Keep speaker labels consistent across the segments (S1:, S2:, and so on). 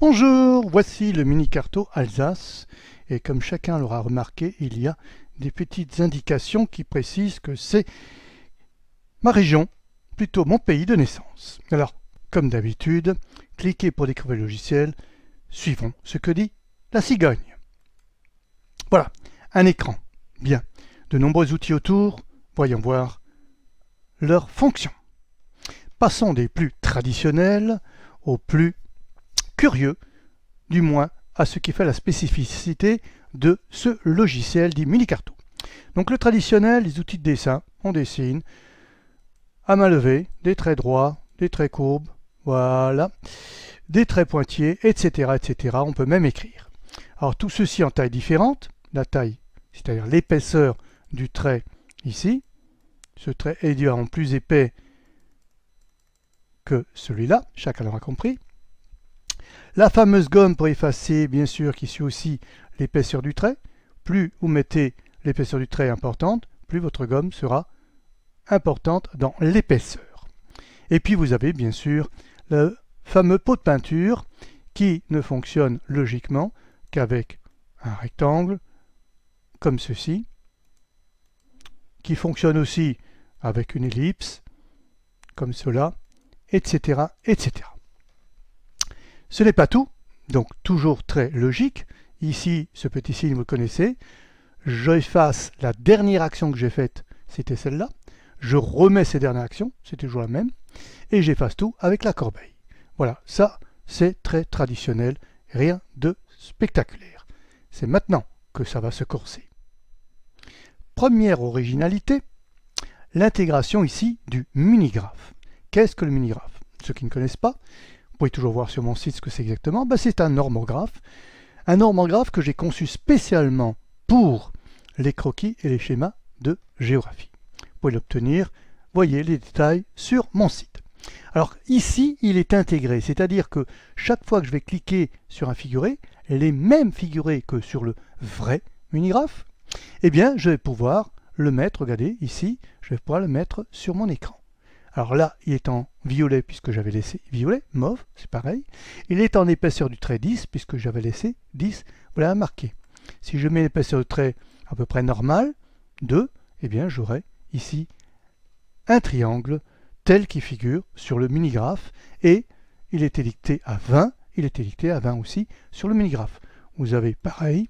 S1: Bonjour, voici le mini carto Alsace et comme chacun l'aura remarqué, il y a des petites indications qui précisent que c'est ma région, plutôt mon pays de naissance. Alors, comme d'habitude, cliquez pour découvrir le logiciel, suivons ce que dit la cigogne. Voilà, un écran. Bien, de nombreux outils autour, voyons voir leurs fonctions. Passons des plus traditionnels aux plus curieux, du moins à ce qui fait la spécificité de ce logiciel dit Minicarto. Donc le traditionnel, les outils de dessin, on dessine à main levée, des traits droits, des traits courbes, voilà, des traits pointiers etc., etc. On peut même écrire. Alors tout ceci en taille différente, la taille, c'est-à-dire l'épaisseur du trait ici. Ce trait est en plus épais que celui-là, chacun l'aura compris. La fameuse gomme pour effacer, bien sûr, qui suit aussi l'épaisseur du trait. Plus vous mettez l'épaisseur du trait importante, plus votre gomme sera importante dans l'épaisseur. Et puis vous avez bien sûr le fameux pot de peinture qui ne fonctionne logiquement qu'avec un rectangle comme ceci, qui fonctionne aussi avec une ellipse comme cela, etc. etc. Ce n'est pas tout, donc toujours très logique. Ici, ce petit signe, vous le connaissez. J'efface la dernière action que j'ai faite, c'était celle-là. Je remets ces dernières actions, c'est toujours la même. Et j'efface tout avec la corbeille. Voilà, ça, c'est très traditionnel, rien de spectaculaire. C'est maintenant que ça va se corser. Première originalité, l'intégration ici du minigraphe. Qu'est-ce que le minigraphe Ceux qui ne connaissent pas, vous pouvez toujours voir sur mon site ce que c'est exactement, bah, c'est un normographe. Un normographe que j'ai conçu spécialement pour les croquis et les schémas de géographie. Vous pouvez l'obtenir, voyez les détails sur mon site. Alors ici, il est intégré, c'est-à-dire que chaque fois que je vais cliquer sur un figuré, les mêmes figurés que sur le vrai unigraphe, eh bien je vais pouvoir le mettre, regardez ici, je vais pouvoir le mettre sur mon écran. Alors là, il est en violet puisque j'avais laissé violet, mauve, c'est pareil. Il est en épaisseur du trait 10 puisque j'avais laissé 10, voilà marqué. Si je mets l'épaisseur du trait à peu près normale, 2, eh bien j'aurai ici un triangle tel qui figure sur le minigraphe et il est édicté à 20, il est édicté à 20 aussi sur le minigraphe. Vous avez pareil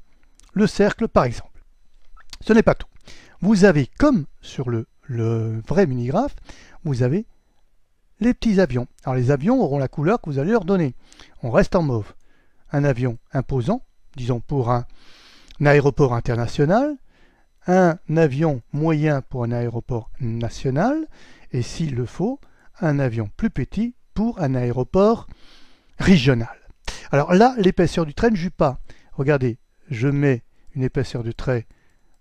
S1: le cercle par exemple. Ce n'est pas tout. Vous avez comme sur le le vrai minigraphe, vous avez les petits avions. Alors les avions auront la couleur que vous allez leur donner. On reste en mauve. Un avion imposant, disons pour un, aéroport international, un avion moyen pour un aéroport national, et s'il le faut, un avion plus petit pour un aéroport régional. Alors là, l'épaisseur du trait ne joue pas. Regardez, je mets une épaisseur du trait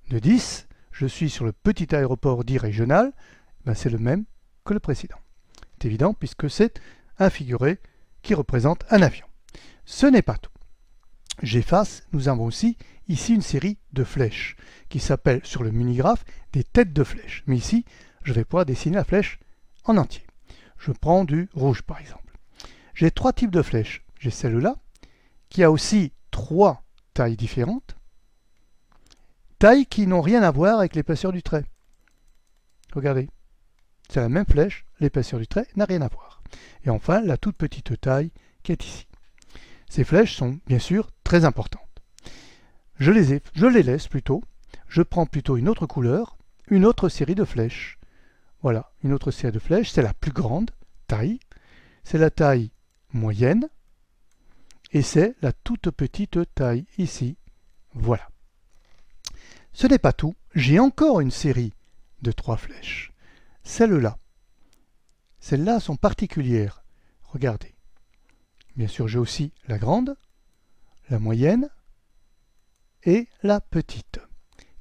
S1: de 10, je suis sur le petit aéroport dit régional, ben, c'est le même que le précédent. C'est évident puisque c'est un figuré qui représente un avion. Ce n'est pas tout. J'efface, nous avons aussi ici une série de flèches qui s'appellent sur le minigraphe des têtes de flèches. Mais ici, je vais pouvoir dessiner la flèche en entier. Je prends du rouge par exemple. J'ai trois types de flèches. J'ai celle-là qui a aussi trois tailles différentes tailles qui n'ont rien à voir avec l'épaisseur du trait. Regardez, c'est la même flèche, l'épaisseur du trait n'a rien à voir. Et enfin, la toute petite taille qui est ici. Ces flèches sont bien sûr très importantes. Je les, ai, je les laisse plutôt, je prends plutôt une autre couleur, une autre série de flèches. Voilà, une autre série de flèches, c'est la plus grande taille, c'est la taille moyenne, et c'est la toute petite taille ici. Voilà. Ce n'est pas tout, j'ai encore une série de trois flèches. Celles-là. Celles-là sont particulières. Regardez. Bien sûr, j'ai aussi la grande, la moyenne et la petite.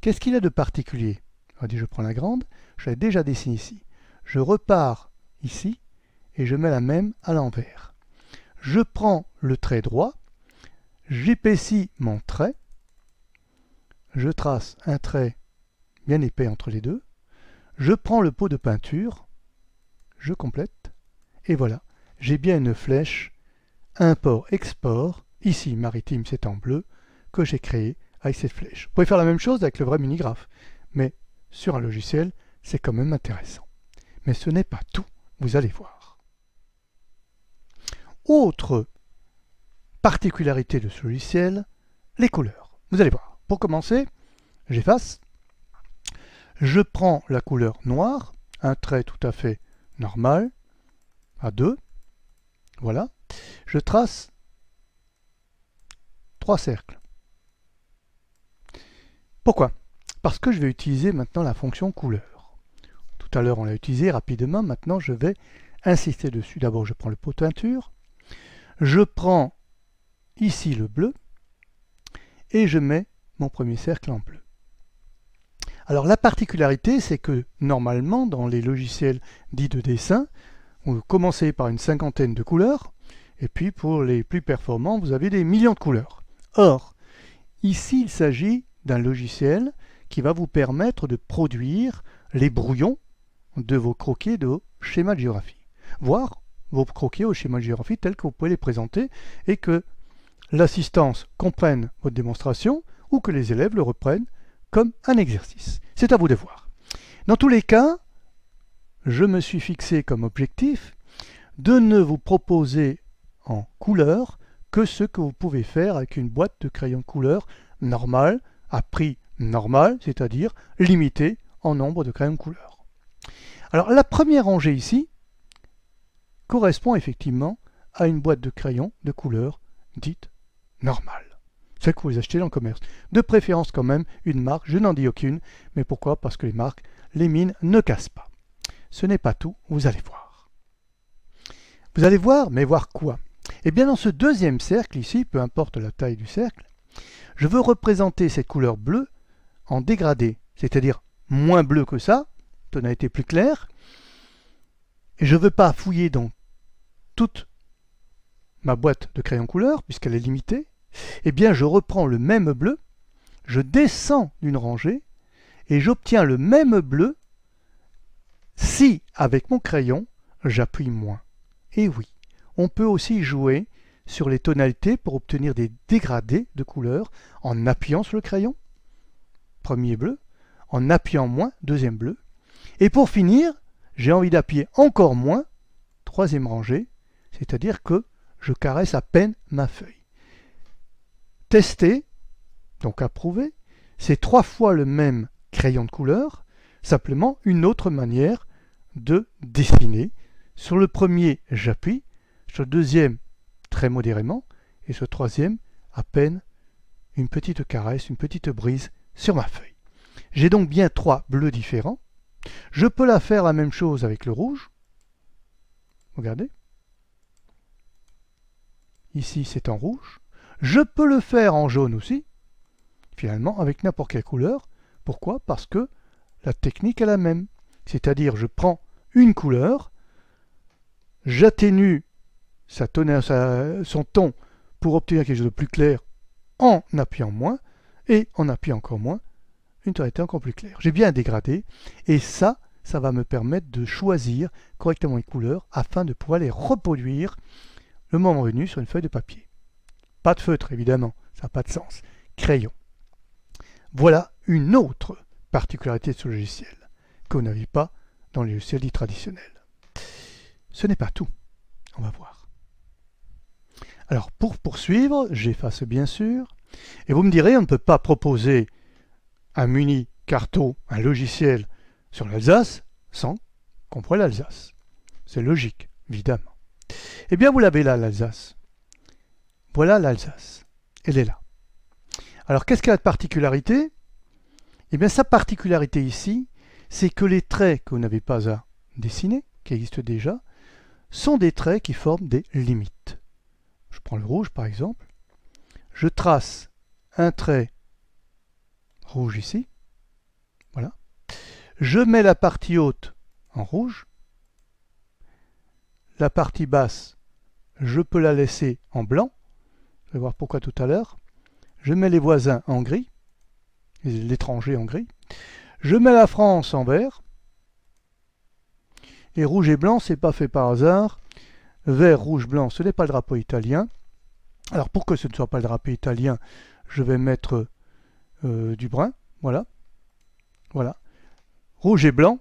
S1: Qu'est-ce qu'il y a de particulier je prends la grande, je l'ai déjà dessinée ici. Je repars ici et je mets la même à l'envers. Je prends le trait droit, j'épaissis mon trait, je trace un trait bien épais entre les deux, je prends le pot de peinture, je complète, et voilà, j'ai bien une flèche import-export, ici maritime c'est en bleu, que j'ai créé avec cette flèche. Vous pouvez faire la même chose avec le vrai minigraphe, mais sur un logiciel, c'est quand même intéressant. Mais ce n'est pas tout, vous allez voir. Autre particularité de ce logiciel, les couleurs. Vous allez voir. Pour commencer, j'efface. Je prends la couleur noire, un trait tout à fait normal, à 2. Voilà. Je trace trois cercles. Pourquoi Parce que je vais utiliser maintenant la fonction couleur. Tout à l'heure, on l'a utilisé rapidement. Maintenant, je vais insister dessus. D'abord, je prends le pot de teinture. Je prends ici le bleu et je mets mon premier cercle en bleu. Alors la particularité, c'est que normalement, dans les logiciels dits de dessin, vous commencez par une cinquantaine de couleurs, et puis pour les plus performants, vous avez des millions de couleurs. Or, ici, il s'agit d'un logiciel qui va vous permettre de produire les brouillons de vos croquis de schéma de géographie, voire vos croquis au schéma de géographie tels que vous pouvez les présenter, et que l'assistance comprenne votre démonstration, ou que les élèves le reprennent comme un exercice. C'est à vous de voir. Dans tous les cas, je me suis fixé comme objectif de ne vous proposer en couleur que ce que vous pouvez faire avec une boîte de crayons couleur normale, à prix normal, c'est-à-dire limité en nombre de crayons couleurs. couleur. Alors la première rangée ici correspond effectivement à une boîte de crayons de couleur dite normale celle que vous achetez dans le commerce. De préférence quand même une marque, je n'en dis aucune, mais pourquoi Parce que les marques, les mines ne cassent pas. Ce n'est pas tout, vous allez voir. Vous allez voir, mais voir quoi Eh bien dans ce deuxième cercle ici, peu importe la taille du cercle, je veux représenter cette couleur bleue en dégradé, c'est-à-dire moins bleu que ça, tonalité plus claire, et je ne veux pas fouiller dans toute ma boîte de crayons couleur, puisqu'elle est limitée, eh bien, je reprends le même bleu, je descends d'une rangée et j'obtiens le même bleu si, avec mon crayon, j'appuie moins. Et eh oui, on peut aussi jouer sur les tonalités pour obtenir des dégradés de couleurs en appuyant sur le crayon. Premier bleu, en appuyant moins, deuxième bleu. Et pour finir, j'ai envie d'appuyer encore moins, troisième rangée, c'est-à-dire que je caresse à peine ma feuille. Tester, donc approuver, c'est trois fois le même crayon de couleur, simplement une autre manière de dessiner. Sur le premier, j'appuie, sur le deuxième, très modérément, et sur le troisième, à peine une petite caresse, une petite brise sur ma feuille. J'ai donc bien trois bleus différents. Je peux la faire la même chose avec le rouge. Regardez. Ici, c'est en rouge. Je peux le faire en jaune aussi, finalement, avec n'importe quelle couleur. Pourquoi Parce que la technique est la même. C'est-à-dire, je prends une couleur, j'atténue sa son ton pour obtenir quelque chose de plus clair en appuyant moins, et en appuyant encore moins, une tonalité encore plus claire. J'ai bien dégradé, et ça, ça va me permettre de choisir correctement les couleurs afin de pouvoir les reproduire le moment venu sur une feuille de papier. Pas de feutre, évidemment, ça n'a pas de sens. Crayon. Voilà une autre particularité de ce logiciel qu'on n'avait pas dans les logiciels dits traditionnels. Ce n'est pas tout. On va voir. Alors, pour poursuivre, j'efface bien sûr. Et vous me direz, on ne peut pas proposer un muni carto, un logiciel sur l'Alsace sans comprendre l'Alsace. C'est logique, évidemment. Eh bien, vous l'avez là, l'Alsace. Voilà l'Alsace. Elle est là. Alors qu'est-ce qu'elle a de particularité Eh bien sa particularité ici, c'est que les traits que vous n'avez pas à dessiner, qui existent déjà, sont des traits qui forment des limites. Je prends le rouge par exemple. Je trace un trait rouge ici. Voilà. Je mets la partie haute en rouge. La partie basse, je peux la laisser en blanc. Je vais voir pourquoi tout à l'heure. Je mets les voisins en gris, l'étranger en gris. Je mets la France en vert. Et rouge et blanc, c'est pas fait par hasard. Vert, rouge, blanc, ce n'est pas le drapeau italien. Alors pour que ce ne soit pas le drapeau italien, je vais mettre euh, du brun. Voilà. Voilà. Rouge et blanc,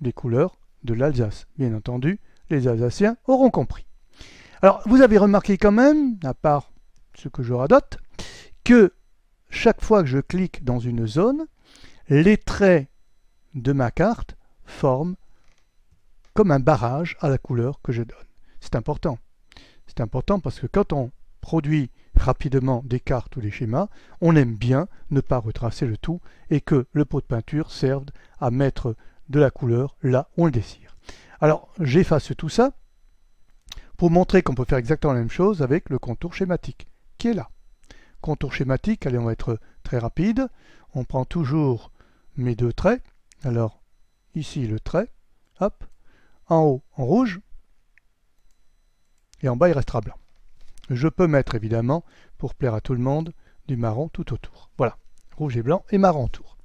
S1: les couleurs de l'Alsace. Bien entendu, les Alsaciens auront compris. Alors, vous avez remarqué quand même, à part ce que je radote, que chaque fois que je clique dans une zone, les traits de ma carte forment comme un barrage à la couleur que je donne. C'est important. C'est important parce que quand on produit rapidement des cartes ou des schémas, on aime bien ne pas retracer le tout et que le pot de peinture serve à mettre de la couleur là où on le désire. Alors j'efface tout ça pour montrer qu'on peut faire exactement la même chose avec le contour schématique qui est là. Contour schématique, allez, on va être très rapide. On prend toujours mes deux traits. Alors, ici le trait, hop, en haut en rouge, et en bas il restera blanc. Je peux mettre évidemment, pour plaire à tout le monde, du marron tout autour. Voilà, rouge et blanc et marron autour.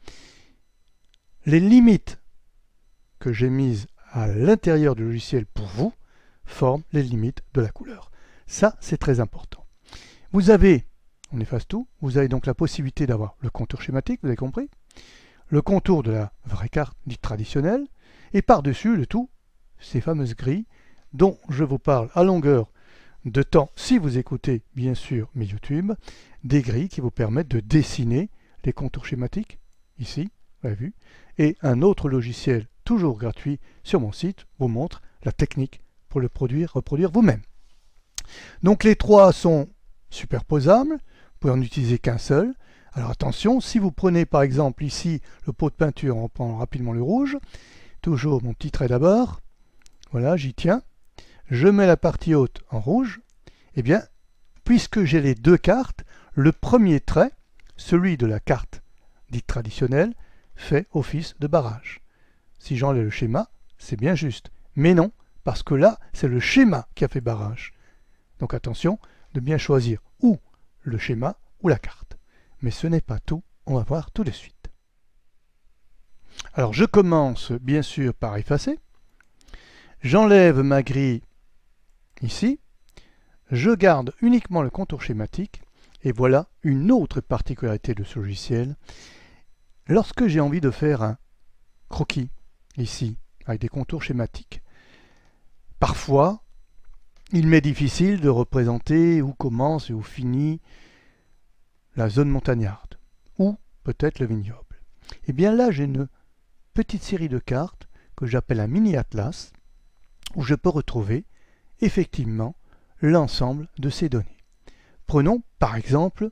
S1: Les limites que j'ai mises à l'intérieur du logiciel pour vous forment les limites de la couleur. Ça, c'est très important. Vous avez, on efface tout, vous avez donc la possibilité d'avoir le contour schématique, vous avez compris, le contour de la vraie carte dite traditionnelle, et par-dessus le tout, ces fameuses grilles dont je vous parle à longueur de temps, si vous écoutez bien sûr mes YouTube, des grilles qui vous permettent de dessiner les contours schématiques, ici, vous avez vu, et un autre logiciel toujours gratuit sur mon site vous montre la technique pour le produire, reproduire vous-même. Donc les trois sont superposable, vous pouvez en utiliser qu'un seul. Alors attention, si vous prenez par exemple ici le pot de peinture, on prend rapidement le rouge, toujours mon petit trait d'abord, voilà, j'y tiens, je mets la partie haute en rouge, et eh bien, puisque j'ai les deux cartes, le premier trait, celui de la carte dite traditionnelle, fait office de barrage. Si j'enlève le schéma, c'est bien juste. Mais non, parce que là, c'est le schéma qui a fait barrage. Donc attention, de bien choisir ou le schéma ou la carte. Mais ce n'est pas tout, on va voir tout de suite. Alors je commence bien sûr par effacer. J'enlève ma grille ici. Je garde uniquement le contour schématique. Et voilà une autre particularité de ce logiciel. Lorsque j'ai envie de faire un croquis, ici, avec des contours schématiques, parfois il m'est difficile de représenter où commence et où finit la zone montagnarde, ou peut-être le vignoble. Et eh bien là, j'ai une petite série de cartes que j'appelle un mini-atlas, où je peux retrouver effectivement l'ensemble de ces données. Prenons par exemple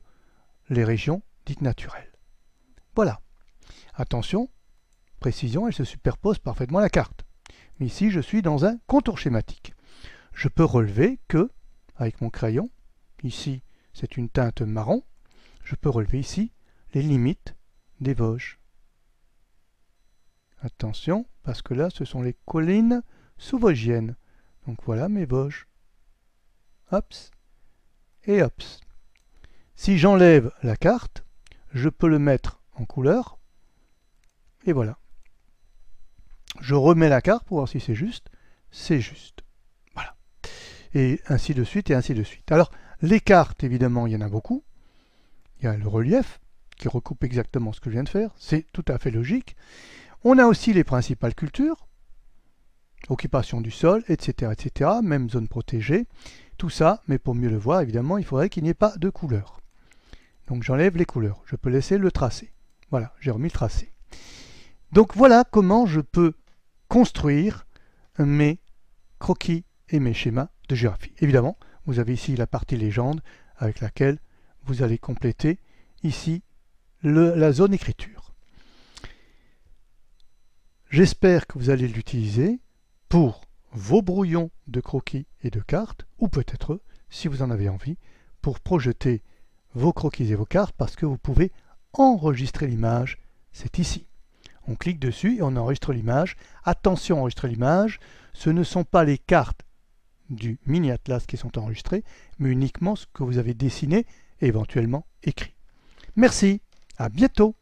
S1: les régions dites naturelles. Voilà. Attention, précision, elle se superpose parfaitement à la carte. Mais ici, je suis dans un contour schématique je peux relever que, avec mon crayon, ici c'est une teinte marron, je peux relever ici les limites des Vosges. Attention, parce que là, ce sont les collines sous-vosgiennes. Donc voilà mes Vosges. Hop, et hops. Si j'enlève la carte, je peux le mettre en couleur. Et voilà. Je remets la carte pour voir si c'est juste. C'est juste et ainsi de suite, et ainsi de suite. Alors, les cartes, évidemment, il y en a beaucoup. Il y a le relief, qui recoupe exactement ce que je viens de faire, c'est tout à fait logique. On a aussi les principales cultures, occupation du sol, etc., etc., même zone protégée. Tout ça, mais pour mieux le voir, évidemment, il faudrait qu'il n'y ait pas de couleur. Donc j'enlève les couleurs. Je peux laisser le tracé. Voilà, j'ai remis le tracé. Donc voilà comment je peux construire mes croquis et mes schémas géographie. Évidemment, vous avez ici la partie légende avec laquelle vous allez compléter ici le, la zone écriture. J'espère que vous allez l'utiliser pour vos brouillons de croquis et de cartes, ou peut-être, si vous en avez envie, pour projeter vos croquis et vos cartes parce que vous pouvez enregistrer l'image, c'est ici. On clique dessus et on enregistre l'image. Attention, enregistrer l'image, ce ne sont pas les cartes du mini-atlas qui sont enregistrés, mais uniquement ce que vous avez dessiné et éventuellement écrit. Merci, à bientôt